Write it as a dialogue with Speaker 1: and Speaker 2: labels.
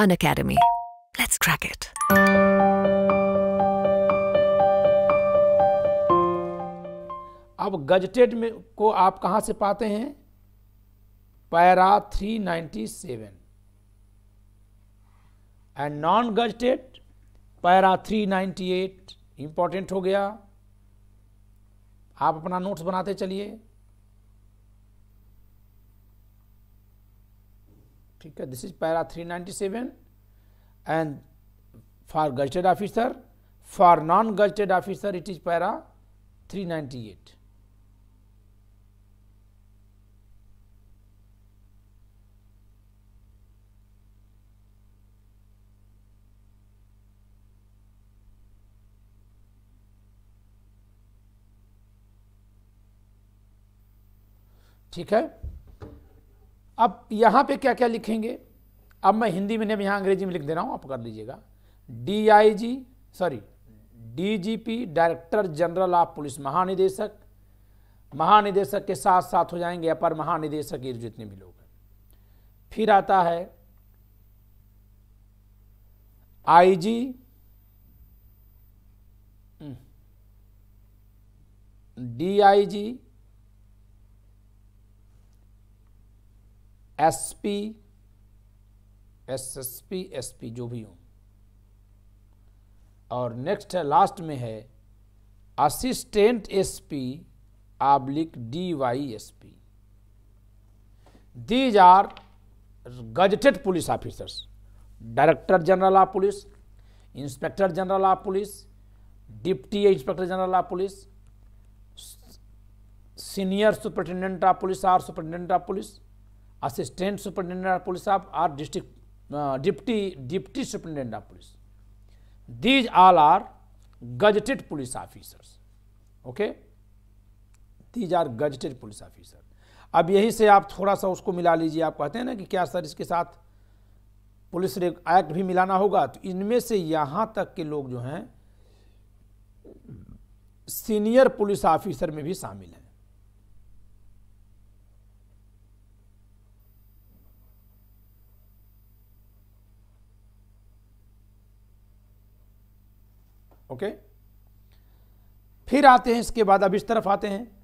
Speaker 1: An Academy. Let's crack it. अब gazetted में को आप कहां से पाते हैं para 397 and non gazetted para 398 important हो गया आप अपना नोट्स बनाते चलिए ठीक है this is para 397 and for gazetted officer for non gazetted officer it is para 398 ठीक है अब यहाँ पे क्या क्या लिखेंगे अब मैं हिंदी में यहाँ अंग्रेजी में लिख दे रहा हूँ आप कर लीजिएगा DIG sorry DGP director general of police महानिदेशक महानिदेशक के साथ साथ हो जाएंगे अपर महानिदेशक ये जितने भी लोग हैं फिर आता है IG DIG SP SSP SP जो भी हो और नेक्स्ट है लास्ट में है assistant SP oblique D Y S P these are gazetted police officers director general of police inspector general of police deputy inspector general of police senior superintendent of police or superintendent of police assistant superintendent of police of or district deputy deputy superintendent of police these all are gazetted police officers okay these are gazetted police officer अब यहीं से आप थोड़ा सा उसको मिला लीजिए आप कहते हैं ना कि क्या सर इसके साथ पुलिस एक्ट भी मिलाना होगा तो इनमें से यहाँ तक के लोग जो हैं सीनियर पुलिस ऑफिसर में भी शामिल हैं ओके फिर आते हैं इसके बाद अब इस तरफ आते हैं